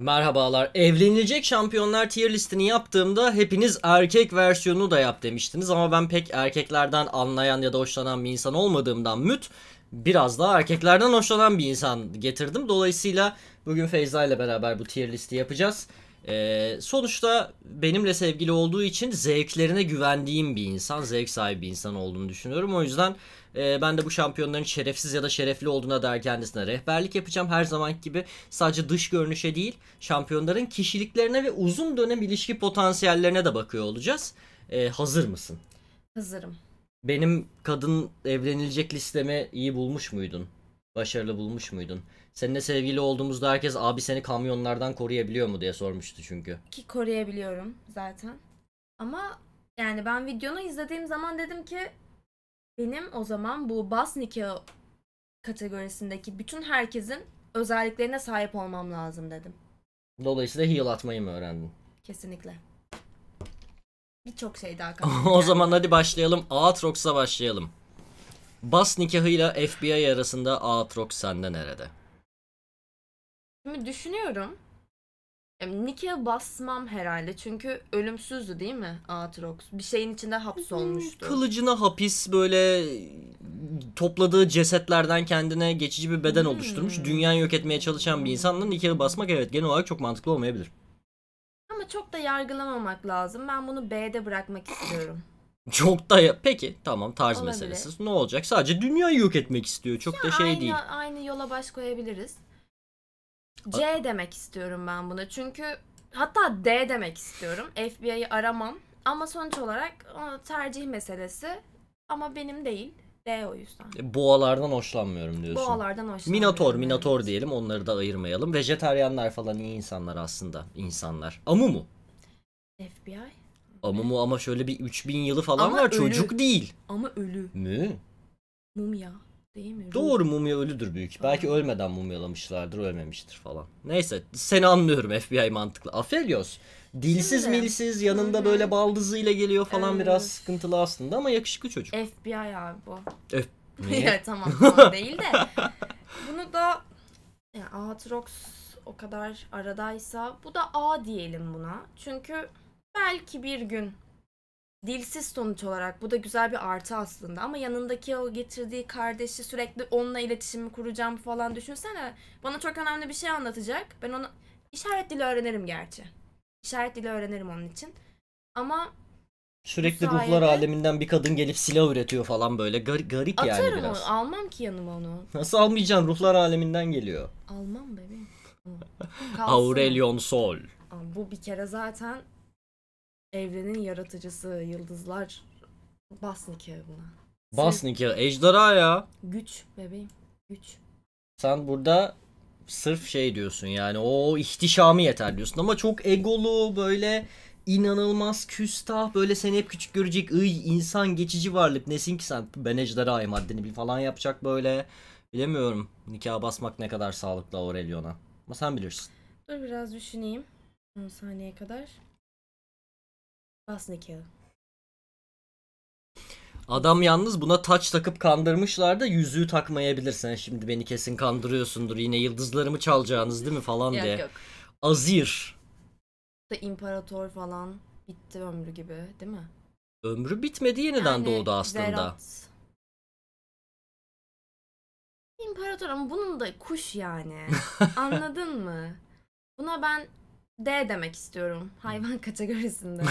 Merhabalar. Evlenilecek şampiyonlar tier listini yaptığımda hepiniz erkek versiyonunu da yap demiştiniz ama ben pek erkeklerden anlayan ya da hoşlanan bir insan olmadığımdan müt biraz daha erkeklerden hoşlanan bir insan getirdim. Dolayısıyla bugün Feyza ile beraber bu tier listi yapacağız. Ee, sonuçta benimle sevgili olduğu için zevklerine güvendiğim bir insan, zevk sahibi bir insan olduğunu düşünüyorum. O yüzden ee, ben de bu şampiyonların şerefsiz ya da şerefli olduğuna dair kendisine rehberlik yapacağım. Her zamanki gibi sadece dış görünüşe değil şampiyonların kişiliklerine ve uzun dönem ilişki potansiyellerine de bakıyor olacağız. E, hazır mısın? Hazırım. Benim kadın evlenilecek listeme iyi bulmuş muydun? Başarılı bulmuş muydun? Seninle sevgili olduğumuzda herkes abi seni kamyonlardan koruyabiliyor mu diye sormuştu çünkü. Ki koruyabiliyorum zaten. Ama yani ben videonu izlediğim zaman dedim ki benim o zaman bu bas nikahı kategorisindeki bütün herkesin özelliklerine sahip olmam lazım dedim. Dolayısıyla heal atmayı mı öğrendin? Kesinlikle. Birçok şey daha kaldı. o zaman hadi başlayalım. Aatrox'a başlayalım. Bas nikahıyla FBI arasında Aatrox sende nerede? Şimdi düşünüyorum. Nike basmam herhalde çünkü ölümsüzdü değil mi Aatrox? Bir şeyin içinde hapsolmuştu. Hmm, kılıcına hapis böyle topladığı cesetlerden kendine geçici bir beden hmm. oluşturmuş. Dünyayı yok etmeye çalışan bir insanla Nike'yi basmak evet genel olarak çok mantıklı olmayabilir. Ama çok da yargılamamak lazım. Ben bunu B'de bırakmak istiyorum. Çok da ya. Peki tamam tarz meselesiz. Ne olacak? Sadece dünyayı yok etmek istiyor. Çok ya da şey aynı, değil. Aynı yola baş koyabiliriz. C demek istiyorum ben buna. Çünkü hatta D demek istiyorum. FBI'yi aramam. Ama sonuç olarak tercih meselesi. Ama benim değil. D o yüzden. E, boğalardan hoşlanmıyorum diyorsun. Boğalardan hoşlanmıyorum. Minator, minator diyelim. Onları da ayırmayalım. Vejetaryenler falan iyi insanlar aslında. insanlar. Amu mu? FBI. Amu mu ama şöyle bir 3000 yılı falan Ama var. ölü. Çocuk değil. Ama ölü. Mü? Mumya. Değil mi? Doğru mumya ölüdür büyük. Belki ölmeden mumyalamışlardır, ölmemiştir falan. Neyse seni anlıyorum FBI mantıklı. Afelios dilsiz Şimdi, milsiz yanında böyle baldızıyla geliyor falan evet. biraz sıkıntılı aslında ama yakışıklı çocuk. FBI abi bu. F ya tamam tamam değil de. Bunu da yani Aatrox o kadar aradaysa bu da A diyelim buna. Çünkü belki bir gün dilsiz sonuç olarak bu da güzel bir artı aslında ama yanındaki o getirdiği kardeşi sürekli onunla iletişimi kuracağım falan düşünsene. Bana çok önemli bir şey anlatacak. Ben onu işaret dili öğrenirim gerçi. işaret dili öğrenirim onun için. Ama Sürekli sayede... ruhlar aleminden bir kadın gelip silah üretiyor falan böyle. Gar garip Atarım yani biraz. Atarım almam ki yanıma onu. Nasıl almayacaksın? Ruhlar aleminden geliyor. Almam bebeğim. Aurelion Sol. Bu bir kere zaten Evrenin yaratıcısı, yıldızlar. Bas nikahı buna. Bas Sen- Ejderha ya. Güç bebeğim. Güç. Sen burada sırf şey diyorsun yani o ihtişamı yeter diyorsun ama çok egolu böyle inanılmaz küstah böyle seni hep küçük görecek ıy insan geçici varlık nesin ki sen ben ejderhayım haddini bil falan yapacak böyle bilemiyorum nikah basmak ne kadar sağlıklı Aurelion'a ama sen bilirsin. Dur biraz düşüneyim. 10 saniye kadar. Basnikya. Adam yalnız buna taç takıp kandırmışlar da yüzüğü takmayabilirsen şimdi beni kesin kandırıyorsundur yine yıldızlarımı çalacağınız değil mi falan Yok, diye. yok. Azir Da imparator falan bitti ömrü gibi değil mi? ömrü bitmedi yeniden Yani doğdu aslında. Zerat. İmparator ama bunun da kuş yani. Anladın mı? Buna ben D demek istiyorum. Hayvan kategorisinde.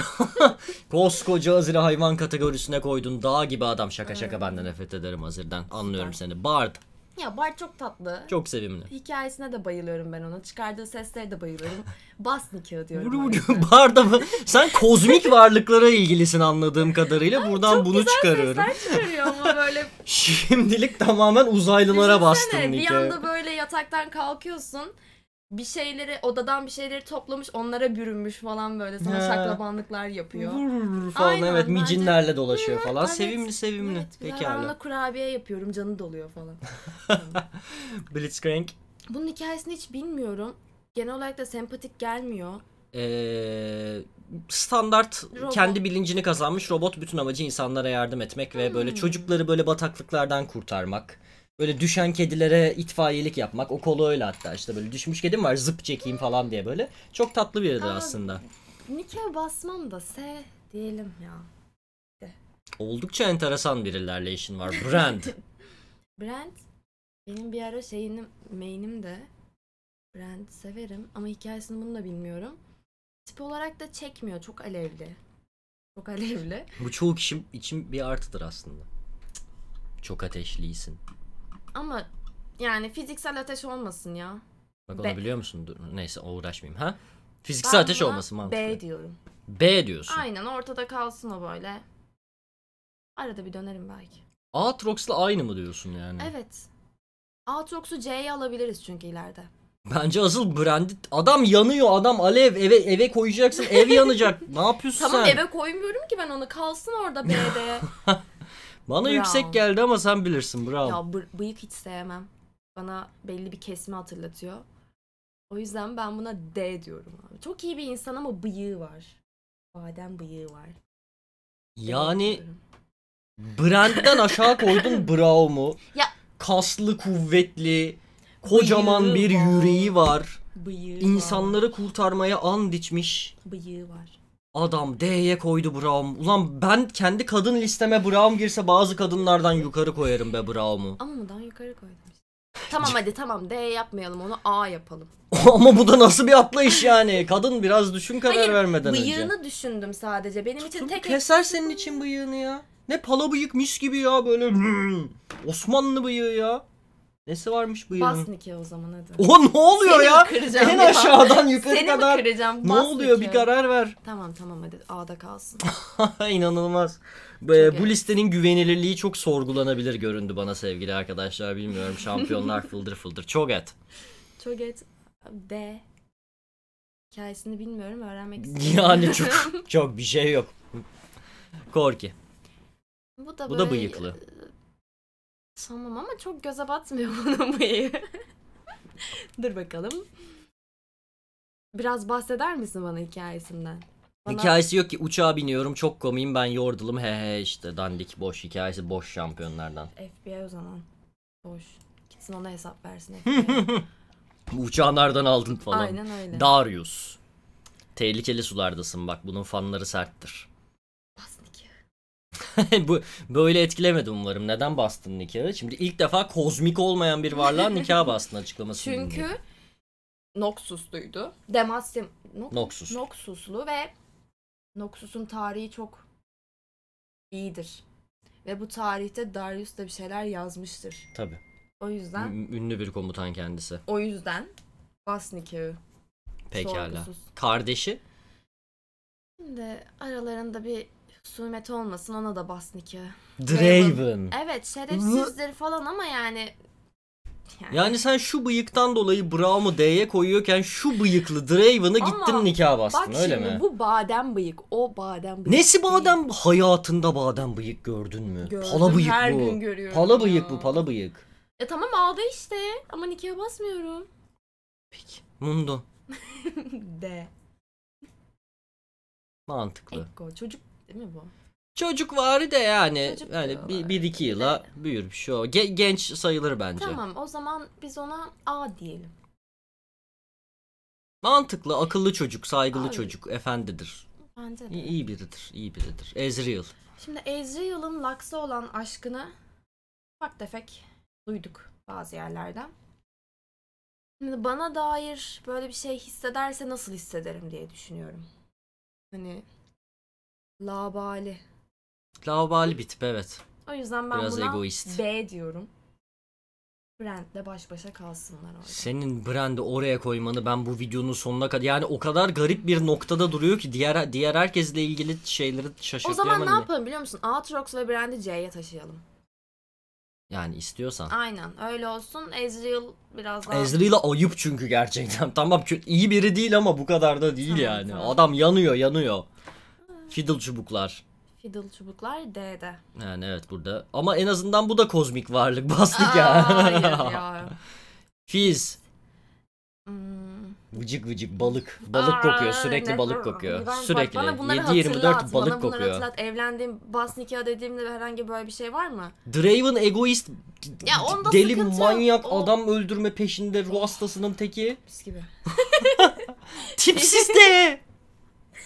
Koskoca Azir'i hayvan kategorisine koydun. Dağ gibi adam. Şaka şaka benden nefret ederim Azir'den. Anlıyorum Süper. seni. Bard. Ya Bard çok tatlı. Çok sevimli. Hikayesine de bayılıyorum ben ona. Çıkardığı seslere de bayılıyorum. Bas nikahı diyorum. Barda mı? Sen kozmik varlıklara ilgilisin anladığım kadarıyla. Ay, Buradan bunu çıkarıyorum. Çok ama böyle. Şimdilik tamamen uzaylılara Düşünsene, bastın nikahı. Bir anda böyle yataktan kalkıyorsun bir şeyleri odadan bir şeyleri toplamış onlara bürünmüş falan böyle sana He. şaklabanlıklar yapıyor. Vurur falan Aynen, evet bence- micinlerle dolaşıyor falan. Evet, sevimli sevimli. Evet, güzel. Ben kurabiye yapıyorum canı doluyor falan. Blitzcrank Bunun hikayesini hiç bilmiyorum. Genel olarak da sempatik gelmiyor. ee, standart Robot. kendi bilincini kazanmış robot bütün amacı insanlara yardım etmek ve böyle hmm. çocukları böyle bataklıklardan kurtarmak. Böyle düşen kedilere itfaiyelik yapmak. O kolu öyle hatta işte böyle düşmüş kedim var zıp çekeyim falan diye böyle. Çok tatlı biridir Aa, aslında. Nike basmam da S diyelim ya. Oldukça enteresan birilerle işin var. Brand. Brand benim bir ara şeyinim, main'im de Brand severim ama hikayesini bunu da bilmiyorum. Tip olarak da çekmiyor. Çok alevli. Çok alevli. Bu çoğu kişi için bir artıdır aslında. Çok ateşliysin. Ama yani fiziksel ateş olmasın ya. Bak onu B. biliyor musun? Dur, neyse uğraşmayayım ha. Fiziksel ben ateş olmasın mantıklı. B diyorum. B diyorsun. Aynen ortada kalsın o böyle. Arada bir dönerim belki. Aatrox'la aynı mı diyorsun yani? Evet. Aatrox'u C'ye alabiliriz çünkü ileride. Bence asıl brandi adam yanıyor adam alev eve eve koyacaksın ev yanacak ne yapıyorsun tamam, sen? Tamam eve koymuyorum ki ben onu kalsın orada B'de. Bana bravo. yüksek geldi ama sen bilirsin bravo. Ya bı- bıyık hiç sevmem. Bana belli bir kesimi hatırlatıyor. O yüzden ben buna D diyorum abi. Çok iyi bir insan ama bıyığı var. Badem bıyığı var. Yani Brand'den aşağı koydun bravo mu? Ya kaslı, kuvvetli, kocaman bıyığı bir var. yüreği var. Bıyığı İnsanları var. kurtarmaya and içmiş. Bıyığı var. Adam D'ye koydu Braum. Ulan ben kendi kadın listeme Braum girse bazı kadınlardan yukarı koyarım be Braum'u. Ama mıdan yukarı koydum işte. Tamam hadi tamam D yapmayalım onu A yapalım. Ama bu da nasıl bir atlayış yani? Kadın biraz düşün karar Hayır, vermeden önce. bıyığını düşündüm sadece. Benim için tek... Keser senin için bıyığını ya. Ne pala bıyık mis gibi ya böyle. Osmanlı bıyığı ya. Nesi varmış bıyığının? Bas Nike o zaman hadi. O ne oluyor Seni ya? kıracağım En ya. aşağıdan yukarı Seni mi kadar. kıracağım? Ne Bas oluyor bir karar ver. Tamam tamam hadi A'da kalsın. İnanılmaz. Bu- Çok bu iyi. listenin güvenilirliği çok sorgulanabilir göründü bana sevgili arkadaşlar. Bilmiyorum şampiyonlar fıldır fıldır. Çok et. Çoget B. Hikayesini bilmiyorum öğrenmek istiyorum. Yani çok çok bir şey yok. Korki. Bu da Bu da bıyıklı. Tamam ama çok göze batmıyor bunun bıyığı. Dur bakalım. Biraz bahseder misin bana hikayesinden? Bana... Hikayesi yok ki uçağa biniyorum çok komiyim ben yordulum he he işte dandik boş hikayesi boş şampiyonlardan. FBI o zaman. Boş. Gitsin ona hesap versin FBI. Uçağı nereden aldın falan. Aynen öyle. Darius. Tehlikeli sulardasın bak bunun fanları serttir. Bu böyle etkilemedi umarım. Neden bastın nikahı? Şimdi ilk defa kozmik olmayan bir varlığa nikah bastın açıklaması. Çünkü bulundu. Noxus'luydu. Demasim no, Noxus. Noxus'lu ve Noxus'un tarihi çok iyidir. Ve bu tarihte Darius da bir şeyler yazmıştır. Tabi. O yüzden. Ü- ünlü bir komutan kendisi. O yüzden bas nikahı. Pekala. Sorgusuz. Kardeşi? Şimdi aralarında bir Sumet olmasın ona da basın ki. Draven. Evet şerefsizdir falan ama yani yani. yani sen şu bıyıktan dolayı Brown'u D'ye koyuyorken şu bıyıklı Draven'a gittin nikah bastın bak öyle şimdi, mi? bu badem bıyık. O badem bıyık. Nesi badem? Değil. Hayatında badem bıyık gördün mü? Gördüm, pala bıyık her bu. gün görüyorum. Pala ya. bıyık bu pala bıyık. E tamam aldı işte ama nikah basmıyorum. Peki. Mundo. D. Mantıklı. Eko. Çocuk değil mi bu? Çocuk varı de yani Çocuk yani bir, bir iki yıla evet. büyür bir şey o. Ge- genç sayılır bence. Tamam o zaman biz ona A diyelim. Mantıklı, akıllı çocuk, saygılı Abi. çocuk, efendidir. Bence de. İyi, iyi biridir, iyi biridir. Ezreal. Şimdi Ezreal'ın Lux'a olan aşkını ufak tefek duyduk bazı yerlerden. Şimdi bana dair böyle bir şey hissederse nasıl hissederim diye düşünüyorum. Hani Labali. Labali bir tip evet. O yüzden ben Biraz buna egoist. B diyorum. Brand'le baş başa kalsınlar orada. Senin Brand'i oraya koymanı ben bu videonun sonuna kadar yani o kadar garip bir noktada duruyor ki diğer diğer herkesle ilgili şeyleri şaşırtıyor. O zaman ne yapalım biliyor musun? Aatrox ve Brand'i C'ye taşıyalım. Yani istiyorsan. Aynen öyle olsun. Ezreal biraz daha... Ezreal'a ayıp çünkü gerçekten. tamam iyi biri değil ama bu kadar da değil tamam, yani. Tamam. Adam yanıyor yanıyor. Fiddle çubuklar. Fiddle çubuklar D'de. Yani evet burada. Ama en azından bu da kozmik varlık bastık Aa, yani. ya. Fizz. Hmm. Vıcık vıcık balık. Balık Aa, kokuyor. Sürekli ne? balık kokuyor. Ben, Sürekli. 7-24 balık bana kokuyor. Bana hatırlat. Evlendiğim bas nikah dediğimde herhangi böyle bir şey var mı? Draven egoist. Ya onda deli sıkıntı. manyak o... adam öldürme peşinde ruh hastasının teki. Pis gibi. Tipsiz de.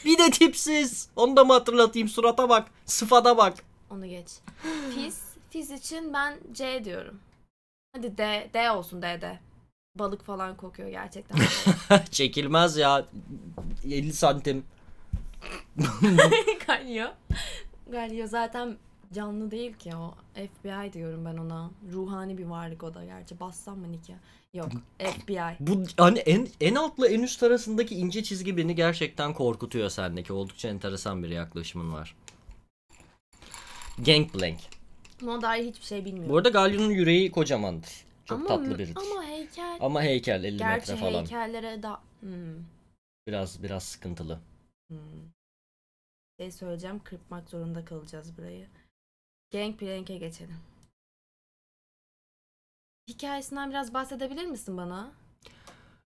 Bir de tipsiz. Onu da mı hatırlatayım? Surata bak. Sıfada bak. Onu geç. Fiz. Fiz için ben C diyorum. Hadi D. D olsun D D. Balık falan kokuyor gerçekten. Çekilmez ya. 50 santim. Kaynıyor. Kaynıyor zaten canlı değil ki o. FBI diyorum ben ona. Ruhani bir varlık o da gerçi. Bassam mı Nick'e? Yok FBI. Bu hani en, en altla en üst arasındaki ince çizgi beni gerçekten korkutuyor sendeki. Oldukça enteresan bir yaklaşımın var. Gangplank. Buna dair hiçbir şey bilmiyorum. Bu arada Galyon'un yüreği kocamandır. Çok ama, tatlı biridir. Ama heykel. Ama heykel 50 Gerçi metre falan. Gerçi heykellere da... Hmm. Biraz biraz sıkıntılı. Hmm. Şey söyleyeceğim kırpmak zorunda kalacağız burayı. Gangplank'e geçelim. Hikayesinden biraz bahsedebilir misin bana?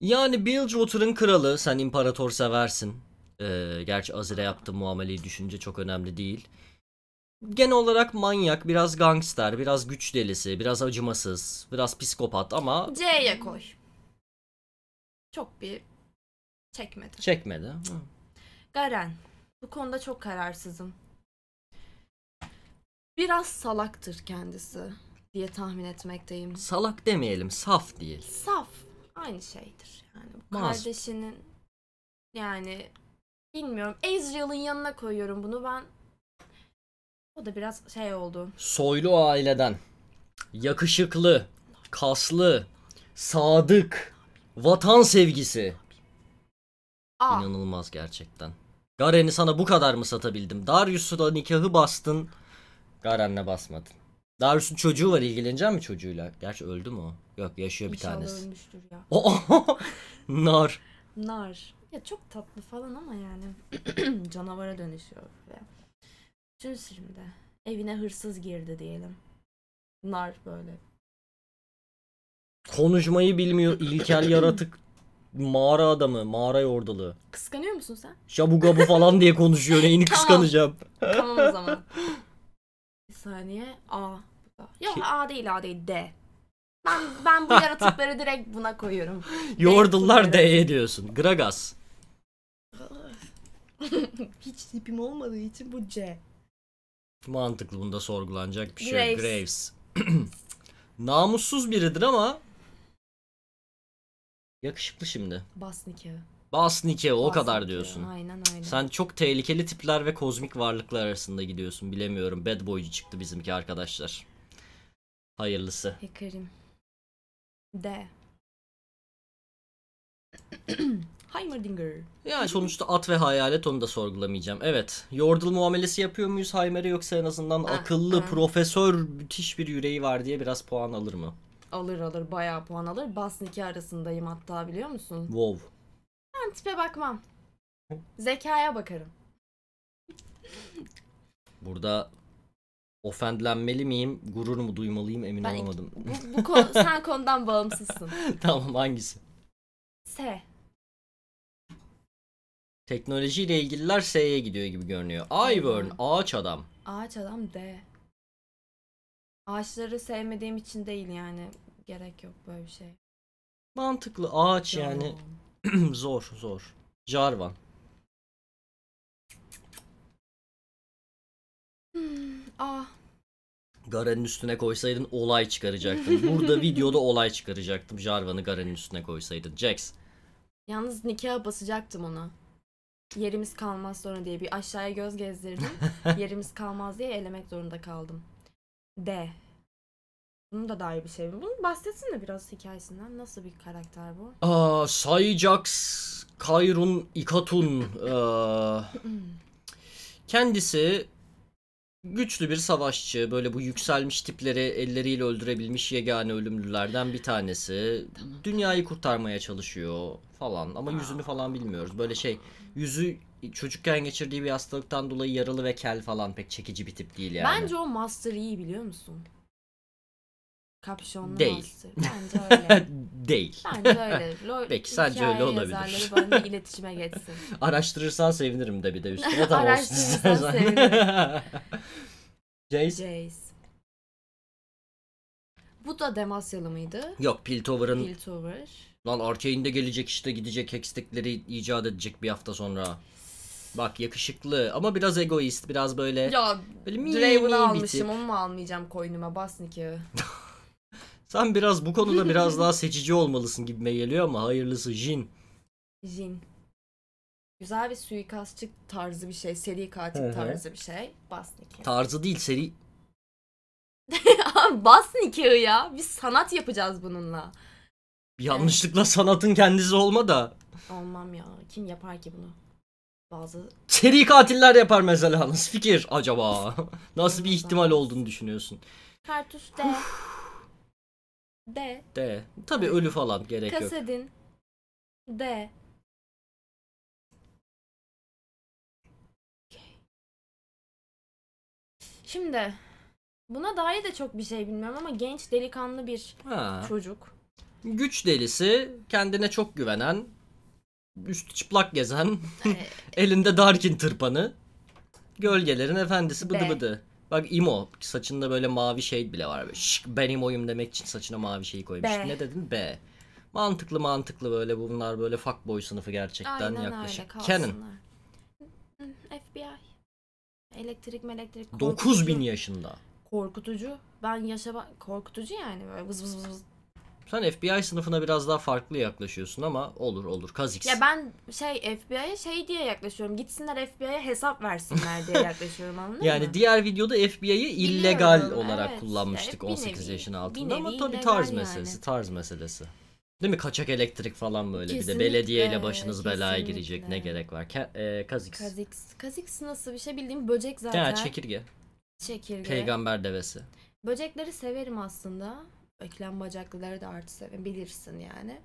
Yani Bilgewater'ın kralı sen imparator seversin. Ee, gerçi Azir'e yaptığı muameleyi düşünce çok önemli değil. Genel olarak manyak, biraz gangster, biraz güç delisi, biraz acımasız, biraz psikopat ama... C'ye koy. Çok bir çekmedi. Çekmedi. Hı. Garen. Bu konuda çok kararsızım. Biraz salaktır kendisi diye tahmin etmekteyim. Salak demeyelim, saf değil. Saf aynı şeydir. Yani Mas. kardeşinin yani bilmiyorum. Ezreal'ın yanına koyuyorum bunu ben. O da biraz şey oldu. Soylu aileden. Yakışıklı, kaslı, sadık, vatan sevgisi. Aa. Ah. İnanılmaz gerçekten. Garen'i sana bu kadar mı satabildim? Darius'u da nikahı bastın. Garen'le basmadın. Darus'un çocuğu var ilgileneceğim mi çocuğuyla? Gerçi öldü mü o? Yok yaşıyor bir İnşallah tanesi. ölmüştür ya. Oh, nar. Nar. Ya çok tatlı falan ama yani canavara dönüşüyor ve şimdi evine hırsız girdi diyelim. Nar böyle. Konuşmayı bilmiyor ilkel yaratık mağara adamı, mağara yordalı. Kıskanıyor musun sen? Şabu gabu falan diye konuşuyor neyini Tamam. kıskanacağım. Tamam o zaman saniye. A. Yok Ki... A değil A değil D. Ben ben bu yaratıkları direkt buna koyuyorum. Yordle'lar D'ye diyorsun. Gragas. Hiç tipim olmadığı için bu C. Mantıklı bunda sorgulanacak bir şey. Graves. Graves. Namussuz biridir ama yakışıklı şimdi. Basnik Bas Nike o Bas kadar Nike. diyorsun. Aynen öyle. Sen çok tehlikeli tipler ve kozmik varlıklar arasında gidiyorsun. Bilemiyorum. Bad boycu çıktı bizimki arkadaşlar. Hayırlısı. Hacker'im. D. Heimerdinger. Yani sonuçta at ve hayalet onu da sorgulamayacağım. Evet. Yordle muamelesi yapıyor muyuz Heimer'e yoksa en azından ah, akıllı ah. profesör müthiş bir yüreği var diye biraz puan alır mı? Alır alır bayağı puan alır. Basniki arasındayım hatta biliyor musun? Wow. Ben tipe bakmam. Zekaya bakarım. Burada ofendlenmeli miyim, gurur mu duymalıyım emin ben olamadım. Bu, bu konu, sen konudan bağımsızsın. tamam hangisi? S. Teknolojiyle ilgililer S'ye gidiyor gibi görünüyor. Ivern, hmm. ağaç adam. Ağaç adam D. Ağaçları sevmediğim için değil yani. Gerek yok böyle bir şey. Mantıklı ağaç yani. yani. zor zor. Jarvan. Hmm, ah. Garen'in üstüne koysaydın olay çıkaracaktım. Burada videoda olay çıkaracaktım. Jarvan'ı Garen'in üstüne koysaydın. Jax. Yalnız nikaha basacaktım ona. Yerimiz kalmaz sonra diye bir aşağıya göz gezdirdim. Yerimiz kalmaz diye elemek zorunda kaldım. D. Bunu da dair bir şey. Bunu de biraz hikayesinden. Nasıl bir karakter bu? Aa, Sayjax Kayrun Ikatun. E, kendisi güçlü bir savaşçı. Böyle bu yükselmiş tipleri elleriyle öldürebilmiş yegane ölümlülerden bir tanesi. Tamam. Dünyayı kurtarmaya çalışıyor falan. Ama yüzünü falan bilmiyoruz. Böyle şey yüzü çocukken geçirdiği bir hastalıktan dolayı yaralı ve kel falan pek çekici bir tip değil yani. Bence o Master iyi biliyor musun? kapşonlu Değil. Bence öyle. Değil. Bence öyle. Lo- Peki, sadece öyle olabilir. yazarları bana iletişime geçsin. Araştırırsan sevinirim de bir de üstüne tam olsun Araştırırsan sevinirim Jace. Jace. Bu da Demasyalı mıydı? Yok Piltover'ın Piltover. lan Arkane'de gelecek işte gidecek hextechleri icat edecek bir hafta sonra. Bak yakışıklı ama biraz egoist biraz böyle. Ya Böyle mi Draven'ı bir almışım tip. onu mu almayacağım koynuma bas Nick'i. Sen biraz bu konuda biraz daha seçici olmalısın gibime geliyor ama hayırlısı Jin. Jin. Güzel bir suikastçı tarzı bir şey. Seri katil tarzı bir şey. Basniki. Tarzı değil seri. Basniki ya. Biz sanat yapacağız bununla. Yanlışlıkla evet. sanatın kendisi olma da. Olmam ya. Kim yapar ki bunu? Bazı... Seri katiller yapar mesela. Nasıl fikir acaba? Nasıl bir ihtimal olduğunu düşünüyorsun? Kartus de. D. D. Tabi ölü falan gerek yok. Kasedin. D. Şimdi buna dair de çok bir şey bilmiyorum ama genç delikanlı bir ha. çocuk. Güç delisi, kendine çok güvenen, üstü çıplak gezen, elinde Darkin tırpanı, gölgelerin efendisi bıdı bıdı. Bak imo saçında böyle mavi şey bile var. Böyle. Şık ben imoyum demek için saçına mavi şeyi koymuş. B. Ne dedin? B. Mantıklı mantıklı böyle bunlar böyle boy sınıfı gerçekten Aynen yaklaşık. Öyle, Canon. FBI. Elektrik elektrik. 9000 yaşında. Korkutucu. Ben yaşa korkutucu yani böyle vız vız vız. Sen FBI sınıfına biraz daha farklı yaklaşıyorsun ama olur olur Kazix. Ya ben şey FBI'ye şey diye yaklaşıyorum. Gitsinler FBI'ye hesap versinler diye yaklaşıyorum anladın yani mı? Yani diğer videoda FBI'yi illegal olarak evet, kullanmıştık evet, 18 nevi, yaşın altında ama tabii tarz yani. meselesi tarz meselesi. Değil mi kaçak elektrik falan böyle kesinlikle, bir de belediyeyle başınız kesinlikle. belaya girecek ne gerek var. Ke e, Kazix. Kazix. Kazix nasıl bir şey bildiğim böcek zaten. Ya çekirge. Çekirge. Peygamber devesi. Böcekleri severim aslında eklem bacaklıları da artı bilirsin yani.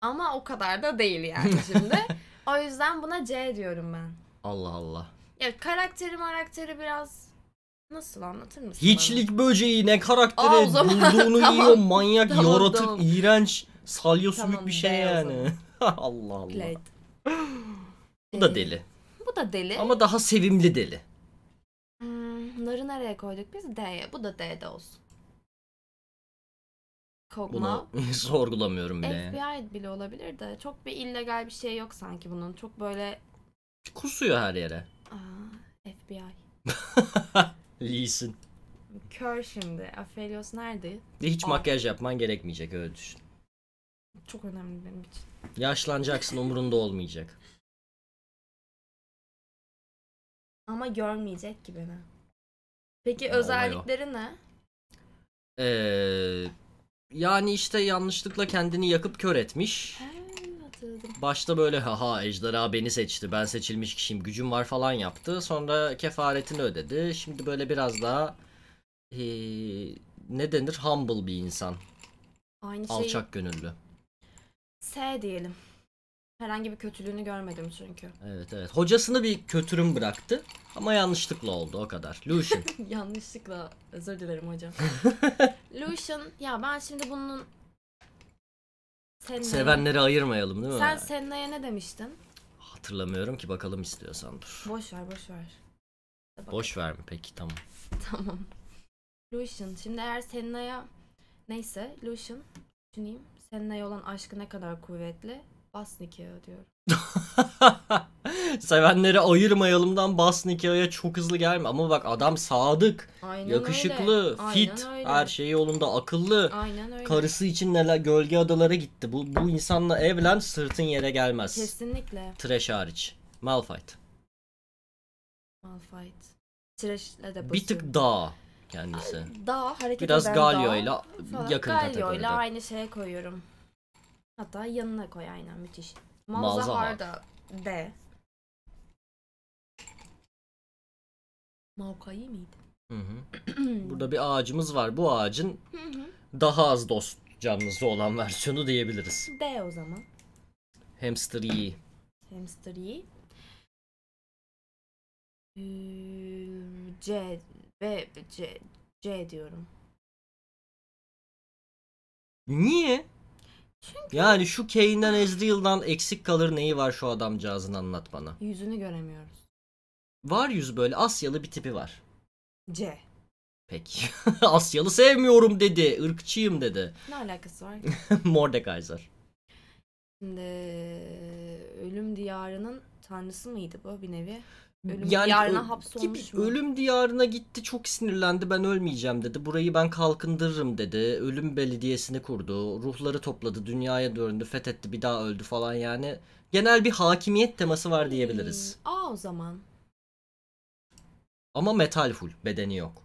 Ama o kadar da değil yani şimdi. o yüzden buna C diyorum ben. Allah Allah. Ya karakteri karakteri biraz nasıl anlatır mısın? Hiçlik bana? böceği ne karaktere bulduğunu tamam. yiyor manyak tamam, yaratık tamam. iğrenç salya tamam, bir şey yani. Allah Allah. Blade. Bu da ee, deli. Bu da deli. Ama daha sevimli deli. Hmm, narı nereye koyduk biz? D'ye. Bu da D'de olsun. Kogma. Bunu sorgulamıyorum bile. FBI bile olabilir de çok bir illegal bir şey yok sanki bunun. Çok böyle... Kusuyor her yere. Aa, FBI. İyisin. Kör şimdi. Afelios nerede? Hiç Aa. makyaj yapman gerekmeyecek öyle düşün. Çok önemli benim için. Yaşlanacaksın umurunda olmayacak. Ama görmeyecek ki beni. Peki özellikleri ne? Eee yani işte yanlışlıkla kendini yakıp kör etmiş. Başta böyle haha ejderha beni seçti ben seçilmiş kişiyim gücüm var falan yaptı. Sonra kefaretini ödedi. Şimdi böyle biraz daha ee, ne denir humble bir insan. Aynı şey. Alçak gönüllü. S diyelim. Herhangi bir kötülüğünü görmedim çünkü. Evet evet. Hocasını bir kötürüm bıraktı. Ama yanlışlıkla oldu o kadar. Lucian. yanlışlıkla. Özür dilerim hocam. Lucian ya ben şimdi bunun... Seninle... Sevenleri ayırmayalım değil mi? Sen Senna'ya ne demiştin? Hatırlamıyorum ki bakalım istiyorsan dur. Boş ver boş ver. Bak. Boş ver mi peki tamam. tamam. Lucian şimdi eğer Senna'ya... Neyse Lucian düşüneyim. Senna'ya olan aşkı ne kadar kuvvetli Bas nikahı diyorum. Sevenleri ayırmayalımdan bas nikahıya çok hızlı gelme. Ama bak adam sadık, Aynen yakışıklı, öyle. fit, Aynen öyle. her şey yolunda, akıllı. Aynen öyle. Karısı için neler gölge adalara gitti. Bu, bu insanla evlen sırtın yere gelmez. Kesinlikle. Trash hariç. Malphite. Malphite. Trash'le de basıyor. Bir tık daha kendisi. Daha hareket Biraz Galio ile daha. yakın Galio ile aynı şeye koyuyorum. Hatta yanına koy aynen müthiş. Malzahar da D. Mavkayı mıydı? Hı hı. Burada bir ağacımız var. Bu ağacın hı hı. daha az dost canlısı olan versiyonu diyebiliriz. D o zaman. Hamster yi. Hamster yi. C ve C, C diyorum. Niye? Çünkü Yani şu Kane'den Ezreal'dan eksik kalır neyi var şu adamcağızın anlat bana. yüzünü göremiyoruz. Var yüz böyle Asyalı bir tipi var. C. Peki. Asyalı sevmiyorum dedi. Irkçıyım dedi. Ne alakası var ki? Mordekaiser. Şimdi ölüm diyarının tanrısı mıydı bu bir nevi? Ölüm yani diyarına hapsolmuş gibi, mu? Ölüm diyarına gitti çok sinirlendi ben ölmeyeceğim dedi. Burayı ben kalkındırırım dedi. Ölüm belediyesini kurdu. Ruhları topladı. Dünyaya döndü. Fethetti bir daha öldü falan yani. Genel bir hakimiyet teması var diyebiliriz. Hmm. Aa o zaman. Ama metal full bedeni yok.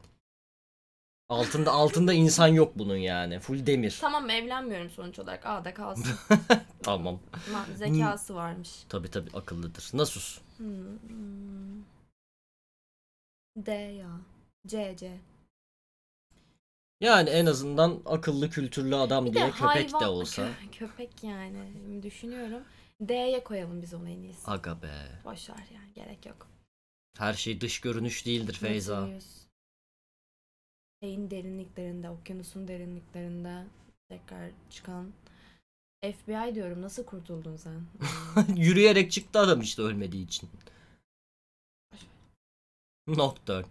Altında altında insan yok bunun yani. Full demir. Tamam evlenmiyorum sonuç olarak. A'da kalsın. tamam. Hmm. Zekası varmış. Tabi tabi akıllıdır. Nasus. Hmm. D ya. C C. Yani en azından akıllı kültürlü adam Bir diye de köpek hayvan- de olsa. Köpek yani. Düşünüyorum. D'ye koyalım biz onu en iyisi. Aga be. Boş yani gerek yok. Her şey dış görünüş değildir Feyza. Yüz şeyin derinliklerinde, okyanusun derinliklerinde tekrar çıkan FBI diyorum nasıl kurtuldun sen? Yürüyerek çıktı adam işte ölmediği için. Nokta.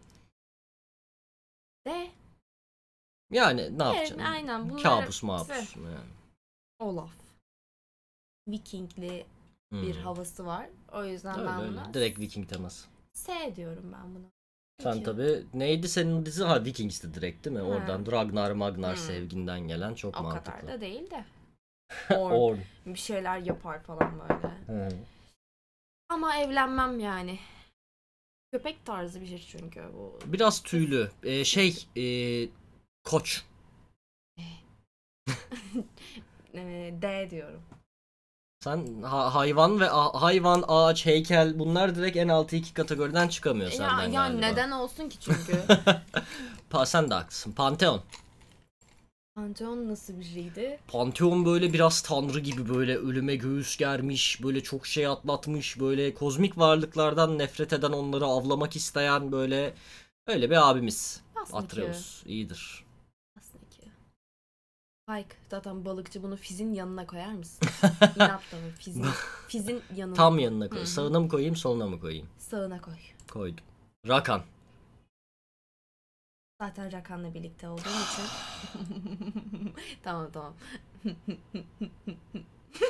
De. Yani ne evet, yapacaksın? Aynen bunlar. Kabus mabus. Yani. Olaf. Vikingli hmm. bir havası var. O yüzden öyle, ben buna... Direkt Viking teması. S diyorum ben buna. Sen tabi neydi senin dizin? Ha Vikings'ti direkt değil mi? Ha. Oradan Ragnar Magnar hmm. sevginden gelen çok o mantıklı. O kadar da değil de. Orn, Bir şeyler yapar falan böyle. Hmm. Ama evlenmem yani. Köpek tarzı bir şey çünkü bu. Biraz tüylü. Ee, şey e, koç. E, D diyorum. Sen ha- hayvan ve a- hayvan, ağaç, heykel bunlar direkt en altı iki kategoriden çıkamıyor ya, senden ya galiba. neden olsun ki çünkü? Pa- sen de haklısın. Panteon. Pantheon nasıl bir şeydi? Pantheon böyle biraz tanrı gibi böyle ölüme göğüs germiş, böyle çok şey atlatmış, böyle kozmik varlıklardan nefret eden onları avlamak isteyen böyle öyle bir abimiz. Aslında ki. Atreus iyidir. Hayk, zaten balıkçı bunu fizin yanına koyar mısın? İnatla mı fizin? Fizin yanına. Tam yanına koy. Hı hı. Sağına mı koyayım soluna mı koyayım? Sağına koy. Koydum. Rakan. Zaten Rakan'la birlikte olduğum için. tamam tamam.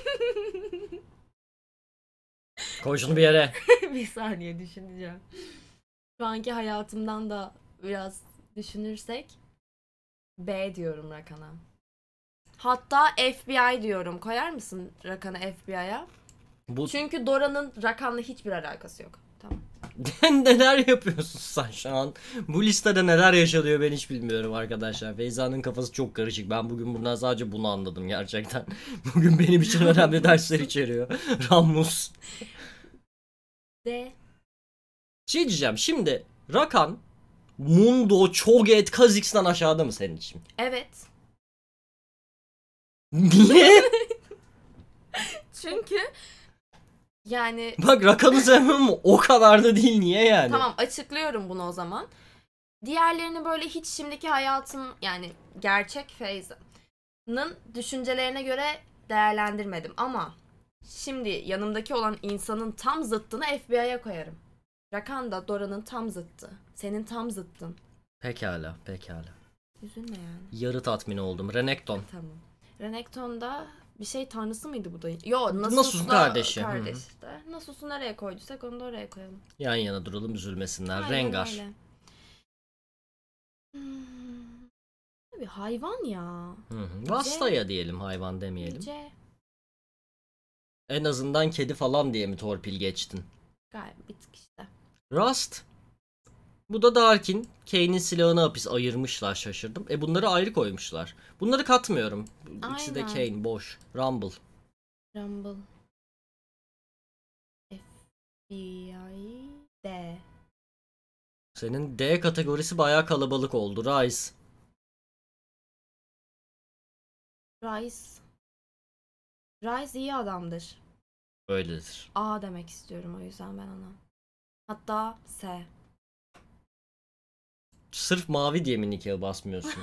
koy şunu bir yere. bir saniye düşüneceğim. Şu anki hayatımdan da biraz düşünürsek B diyorum Rakan'a. Hatta FBI diyorum. Koyar mısın Rakan'ı FBI'ya? Bu... Çünkü Dora'nın Rakan'la hiçbir alakası yok. Tamam. neler yapıyorsun sen şu an? Bu listede neler yaşanıyor ben hiç bilmiyorum arkadaşlar. Feyza'nın kafası çok karışık. Ben bugün buradan sadece bunu anladım gerçekten. Bugün benim için önemli dersler içeriyor. Ramus. De. Şey diyeceğim şimdi Rakan Mundo Çoget Kazakistan'dan aşağıda mı senin için? Evet. Niye? Çünkü yani... Bak rakamı sevmem o kadar da değil niye yani? Tamam açıklıyorum bunu o zaman. Diğerlerini böyle hiç şimdiki hayatım yani gerçek Feyza'nın düşüncelerine göre değerlendirmedim ama şimdi yanımdaki olan insanın tam zıttını FBI'ye koyarım. Rakan da Dora'nın tam zıttı. Senin tam zıttın. Pekala, pekala. Üzülme yani. Yarı tatmin oldum. Renekton. Tamam. Renekton'da bir şey tanrısı mıydı bu da? Yo nasusun Nasus kardeşi. kardeşi de. Hı Nasus'u nereye koyduysak onu da oraya koyalım. Yan yana duralım üzülmesinler. Aynen Rengar. Öyle. Hmm. Abi hayvan ya. Hı hı. Rastaya diyelim hayvan demeyelim. Gece. En azından kedi falan diye mi torpil geçtin? Galiba bitki işte. Rast bu da Dark'in Kane'in silahını hapis ayırmışlar şaşırdım. E bunları ayrı koymuşlar. Bunları katmıyorum. Aynen. İkisi de Kane boş. Rumble. Rumble. FBI D. Senin D kategorisi bayağı kalabalık oldu Rise. Rise. Rise iyi adamdır. Öyledir. A demek istiyorum o yüzden ben ona. Hatta S. Sırf mavi diye mi nikahı basmıyorsun?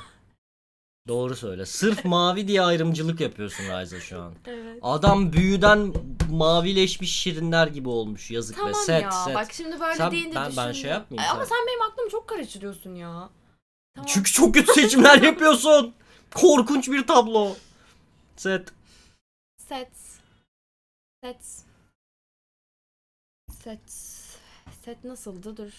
Doğru söyle. Sırf mavi diye ayrımcılık yapıyorsun Ryza şu an. Evet. Adam büyüden mavileşmiş şirinler gibi olmuş yazık tamam be. Set, ya. set. Bak şimdi böyle sen, deyince ben, ben şey yapmayayım. ama sen benim aklımı çok karıştırıyorsun ya. Tamam. Çünkü çok kötü seçimler yapıyorsun. Korkunç bir tablo. Set. Set. Set. Set. Set nasıldı? Dur.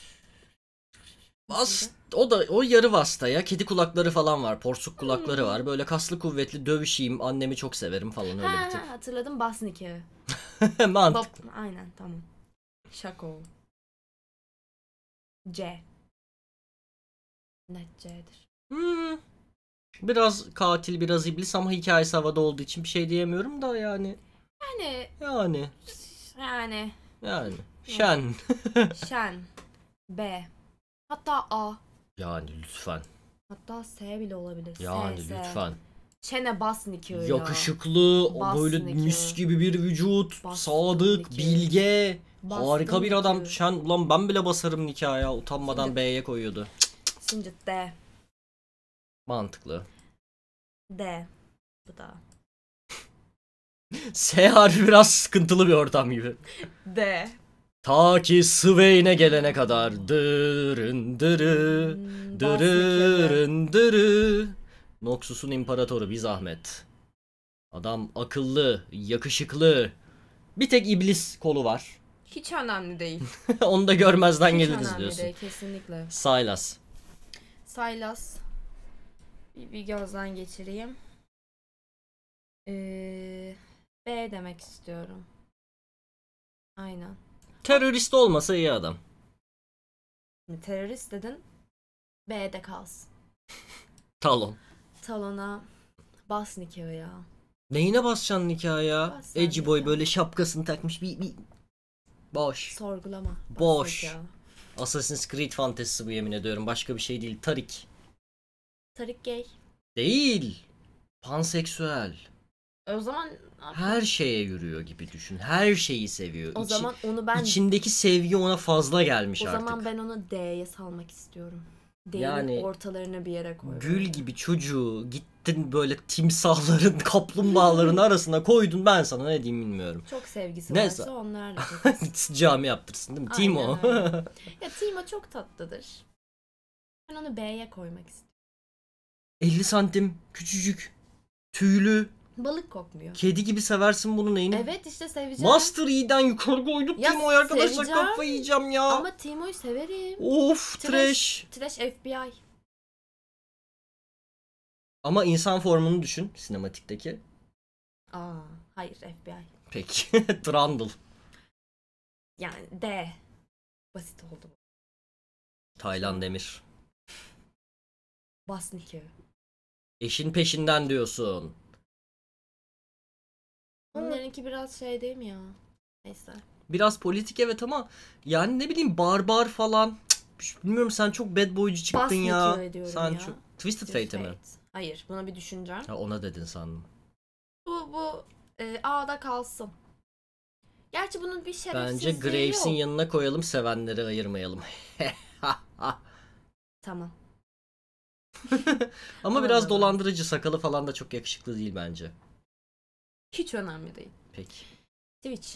Bas, o da o yarı vasta ya. Kedi kulakları falan var. Porsuk kulakları var. Böyle kaslı kuvvetli dövüşeyim. Annemi çok severim falan öyle ha, bir tip. Hatırladım Basnik'i. Mantıklı. Bob, aynen tamam. Şako. C. Net C'dir. Hmm. Biraz katil, biraz iblis ama hikayesi havada olduğu için bir şey diyemiyorum da yani. Yani. Yani. Yani. Yani. Şen. Şen. B. Hatta A. Yani lütfen. Hatta S bile olabilir. Yani S, S. lütfen. Çene basnikör ya. Yakışıklı, o böyle mis gibi bir vücut, basnikör. sadık, bilge. Basnikör. Harika bir adam. Şen, ulan ben bile basarım nikaya Utanmadan B'ye koyuyordu. Şimdi D. Mantıklı. D. Bu da. S harfi biraz sıkıntılı bir ortam gibi. D. Ta ki Swain'e gelene kadar dırın dırı dırın hmm, dırı Noxus'un imparatoru bir zahmet. Adam akıllı, yakışıklı. Bir tek iblis kolu var. Hiç önemli değil. Onu da görmezden Hiç geliriz önemli diyorsun. Değil, kesinlikle. Silas. Silas. Bir, bir gözden geçireyim. Ee, B demek istiyorum. Aynen. Terörist olmasa iyi adam. terörist dedin. B'de kalsın. Talon. Talona bas nikahı ya. Neyine basacaksın nikahı ya? Bas sen boy böyle şapkasını takmış bir, bir... Boş. Sorgulama. bas Boş. nikahı. Assassin's Creed fantezisi bu yemin ediyorum. Başka bir şey değil. Tarik. Tarik gay. Değil. Panseksüel. E, o zaman her şeye yürüyor gibi düşün. Her şeyi seviyor. O İçi, zaman onu ben içindeki sevgi ona fazla gelmiş o artık. O zaman ben onu D'ye salmak istiyorum. D'nin yani, ortalarına bir yere koy. Gül gibi çocuğu gittin böyle timsahların, kaplumbağaların arasına koydun. Ben sana ne diyeyim bilmiyorum. Çok sevgisi Neyse. varsa onlarla. Cami yaptırsın değil mi? Aynen Timo. ya Timo çok tatlıdır. Ben onu B'ye koymak istiyorum. 50 santim küçücük tüylü Balık kokmuyor. Kedi gibi seversin bunu neyini? Evet işte seveceğim. Master Yi'den yukarı koyduk ya, Timo'yu arkadaşlar seveceğim. kafayı yiyeceğim ya. Ama Timo'yu severim. Of trash. Trash FBI. Ama insan formunu düşün sinematikteki. Aa, hayır FBI. Peki. Trundle. Yani D. Basit oldu. Taylan Demir. Basnikö. Eşin peşinden diyorsun. Onlarınki biraz şey değil mi ya? Neyse. Biraz politik evet ama yani ne bileyim barbar falan. Cık, şey- bilmiyorum sen çok bad boycu çıktın ya. Sen ya. çok Twisted Fate mi? Hayır buna bir düşüneceğim. Ha, ona dedin sandım. Bu bu e, ağda kalsın. Gerçi bunun bir Bence Graves'in yok. yanına koyalım sevenleri ayırmayalım. Tamam. Ama biraz dolandırıcı sakalı falan da çok yakışıklı değil bence. Hiç önemli değil. Peki. Twitch.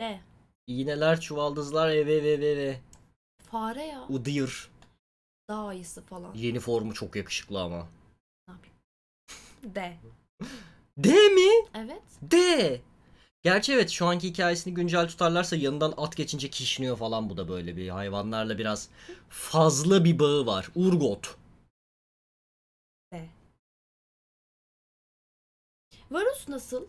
D. İğneler, çuvaldızlar, ev ev ev ev. Fare ya. Udyr. Daha iyisi falan. Yeni formu çok yakışıklı ama. Ne yapayım? D. D mi? Evet. D. Gerçi evet şu anki hikayesini güncel tutarlarsa yanından at geçince kişniyor falan bu da böyle bir hayvanlarla biraz fazla bir bağı var. Urgot. Varus nasıl?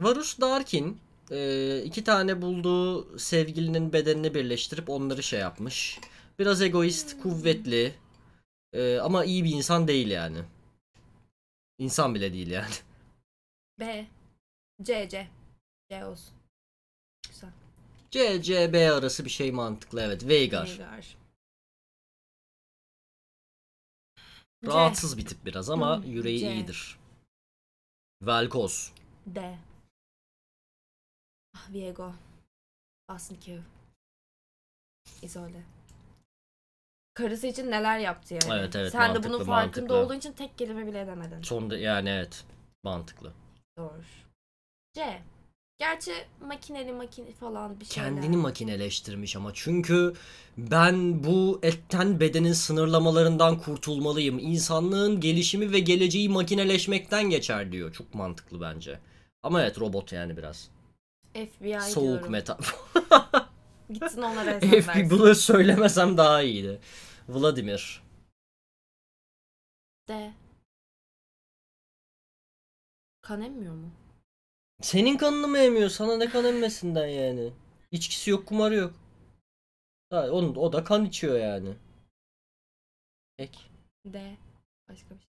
Varus Darkin e, iki tane bulduğu sevgilinin bedenini birleştirip onları şey yapmış. Biraz egoist, hmm. kuvvetli e, ama iyi bir insan değil yani. İnsan bile değil yani. B. C, C. C olsun. Güzel. C, C, B arası bir şey mantıklı evet. Veigar. Veigar. Rahatsız bir tip biraz ama C. Hmm, yüreği C. iyidir. Velkos. D. Ah, Viego. Aslında İzole. Karısı için neler yaptı yani. Evet evet Sen de bunun farkında mantıklı. olduğun için tek kelime bile edemedin. Sonunda yani evet mantıklı. Doğru. C. Gerçi makineli makine falan bir şeyler. Kendini makineleştirmiş ama çünkü ben bu etten bedenin sınırlamalarından kurtulmalıyım. İnsanlığın gelişimi ve geleceği makineleşmekten geçer diyor. Çok mantıklı bence. Ama evet robot yani biraz. FBI Soğuk diyorum. metafor. Gitsin onlara hesap versin. Bunu söylemesem daha iyiydi. Vladimir. De. kanemiyor mu? Senin kanını mı emiyor? Sana ne kan emmesinden yani. İçkisi yok, kumarı yok. Ha, onun, o da kan içiyor yani. Peki. De. Başka bir şey.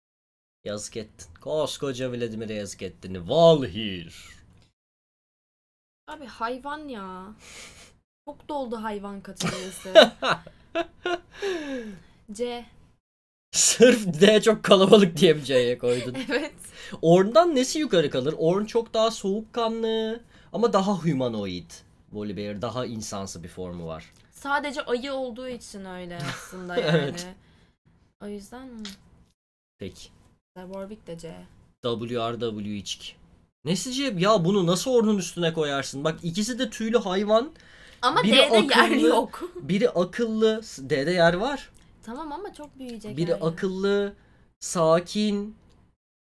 Yazık ettin. Koskoca Vladimir'e yazık ettin. Valhir. Abi hayvan ya. Çok doldu hayvan kategorisi. C. Sırf D çok kalabalık diye bir C'ye koydun. evet. Orn'dan nesi yukarı kalır? Orn çok daha soğukkanlı ama daha humanoid. Volibear daha insansı bir formu var. Sadece ayı olduğu için öyle aslında yani. evet. O yüzden mi? Peki. Warwick de C. WRW içki. Nesi C? Ya bunu nasıl Orn'un üstüne koyarsın? Bak ikisi de tüylü hayvan. Ama biri D'de akıllı, yer yok. Biri akıllı. D'de yer var. Tamam ama çok büyüyecek. Biri yani. akıllı, sakin,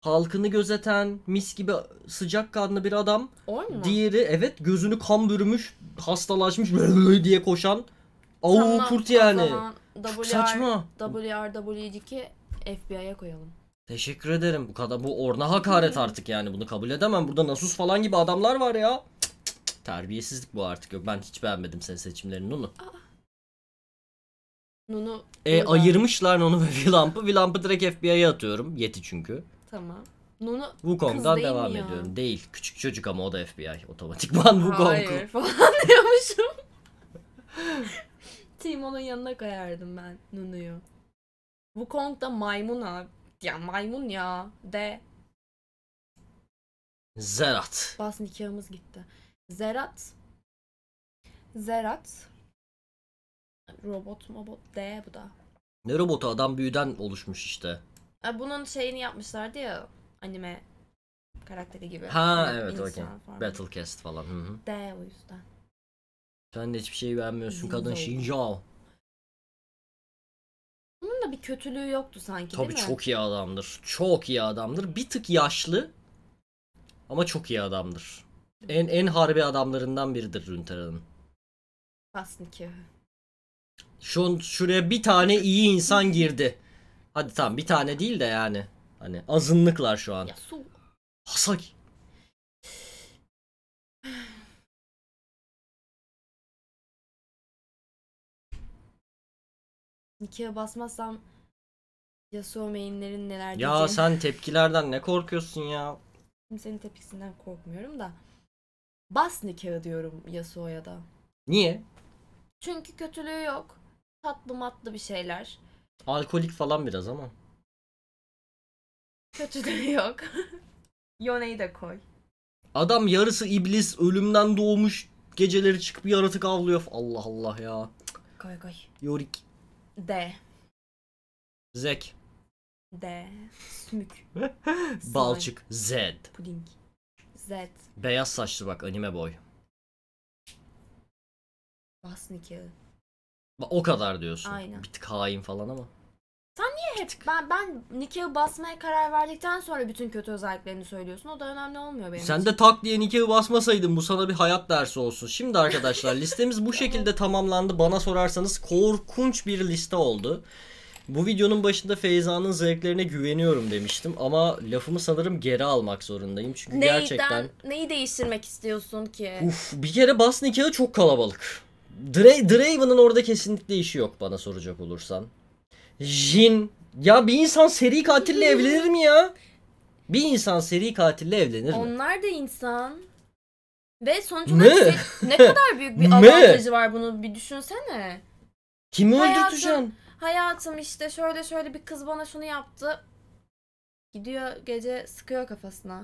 halkını gözeten, mis gibi sıcak sıcakkanlı bir adam. Orm Diğeri evet gözünü kan bürümüş, hastalaşmış diye koşan avu tamam, kurt yani. WR, Çok saçma. WRW2 FBI'ye koyalım. Teşekkür ederim. Bu kadar bu orna hakaret artık yani. Bunu kabul edemem. Burada Nasus falan gibi adamlar var ya. Cık cık cık. Terbiyesizlik bu artık. Yok ben hiç beğenmedim senin seçimlerini onu. Aa. Ah. Nunu e, ayırmışlar Nunu ve Villamp'ı. Villamp'ı direkt FBI'ye atıyorum. Yeti çünkü. Tamam. Nunu Wukong'dan devam ya. ediyorum. Değil. Küçük çocuk ama o da FBI. Otomatikman Wukong'u. Hayır falan diyormuşum. onun yanına koyardım ben Nunu'yu. Wukong da maymun abi. Ya maymun ya. De. Zerat. Bas nikahımız gitti. Zerat. Zerat. Robot mobot D bu da. Ne robotu adam büyüden oluşmuş işte. E, Bunun şeyini yapmışlardı ya anime karakteri gibi. Ha Yani evet insan okey. falan. Battlecast falan. Hı hı. D o yüzden. Sen de hiçbir şey beğenmiyorsun kadın Zinzo. Shinjo. Bunun da bir kötülüğü yoktu sanki Tabii değil mi? çok iyi adamdır. Çok iyi adamdır. Bir tık yaşlı ama çok iyi adamdır. En en harbi adamlarından biridir Runeterra'nın. Basın ki. Şu şuraya bir tane iyi insan girdi. Hadi tamam bir tane değil de yani. Hani azınlıklar şu an. Hasaki. Niki'ye basmazsam Yasuo mainlerin neler ya diyeceğini... Ya sen tepkilerden ne korkuyorsun ya? Kimsenin tepkisinden korkmuyorum da. Bas Niki'ye diyorum Yasuo'ya da. Niye? Çünkü kötülüğü yok tatlı matlı bir şeyler. Alkolik falan biraz ama. Kötü de yok. Yone'yi de koy. Adam yarısı iblis, ölümden doğmuş, geceleri çıkıp yaratık avlıyor. Allah Allah ya. Koy koy. Yorik. D. Zek. D. Sümük. Balçık. Z. Puding. Z. Beyaz saçlı bak anime boy. Basnik yağı. O kadar diyorsun. Aynen. Bir tık hain falan ama. Sen niye hep ben ben nikahı basmaya karar verdikten sonra bütün kötü özelliklerini söylüyorsun. O da önemli olmuyor benim Sen için. de tak diye nikahı basmasaydın bu sana bir hayat dersi olsun. Şimdi arkadaşlar listemiz bu şekilde tamamlandı. Bana sorarsanız korkunç bir liste oldu. Bu videonun başında Feyza'nın zevklerine güveniyorum demiştim ama lafımı sanırım geri almak zorundayım çünkü Neyden, gerçekten... Neyi değiştirmek istiyorsun ki? Uf bir kere bas nikahı çok kalabalık. Dra Draven'ın orada kesinlikle işi yok bana soracak olursan. Jin. Ya bir insan seri katille evlenir mi ya? Bir insan seri katille evlenir mi? Onlar da insan. Ve sonuç olarak ne? ne kadar büyük bir avantajı var bunu bir düşünsene. Kimi öldürteceksin? Hayatım işte şöyle şöyle bir kız bana şunu yaptı. Gidiyor gece sıkıyor kafasına.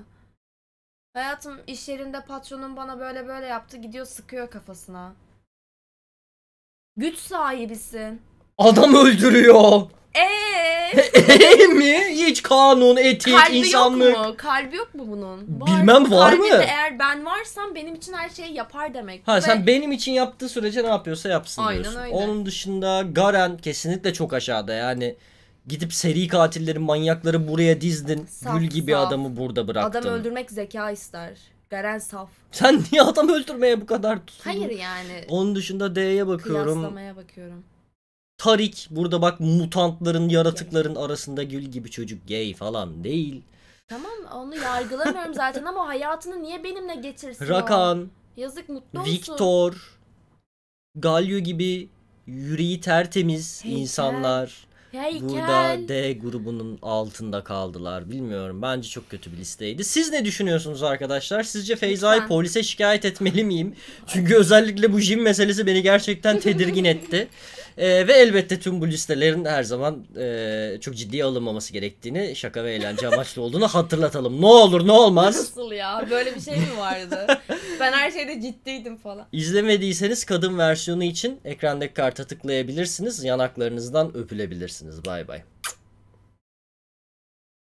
Hayatım iş yerinde patronum bana böyle böyle yaptı. Gidiyor sıkıyor kafasına. Güç sahibisin. Adam öldürüyor. Eee? Eee mi? Hiç kanun, etik, Kalbi insanlık. yok mu? Kalbi yok mu bunun? Bilmem, var mı? eğer ben varsam benim için her şeyi yapar demek. Ha Ve- sen benim için yaptığı sürece ne yapıyorsa yapsın Aynen diyorsun. öyle. Onun dışında Garen kesinlikle çok aşağıda yani. Gidip seri katillerin, manyakları buraya dizdin. Saf, Gül gibi saf. adamı burada bıraktın. Adam öldürmek zeka ister. Garen saf. Sen niye adam öldürmeye bu kadar tuttun? Hayır yani. Onun dışında D'ye bakıyorum. Kıyaslamaya bakıyorum. Tarik burada bak mutantların, yaratıkların gay. arasında gül gibi çocuk gay falan değil. Tamam onu yargılamıyorum zaten ama hayatını niye benimle geçirsin Rakan. O? Yazık mutlu olsun. Victor. Galio gibi yüreği tertemiz Heykel. insanlar. Heykel. Burada D grubunun altında kaldılar. Bilmiyorum. Bence çok kötü bir listeydi. Siz ne düşünüyorsunuz arkadaşlar? Sizce Feyza'yı polise şikayet etmeli miyim? Çünkü özellikle bu jim meselesi beni gerçekten tedirgin etti. E, ve elbette tüm bu listelerin her zaman e, çok ciddiye alınmaması gerektiğini şaka ve eğlence amaçlı olduğunu hatırlatalım. Ne olur ne olmaz. Nasıl ya? Böyle bir şey mi vardı? ben her şeyde ciddiydim falan. İzlemediyseniz kadın versiyonu için ekrandaki karta tıklayabilirsiniz. Yanaklarınızdan öpülebilirsiniz. Bay bay.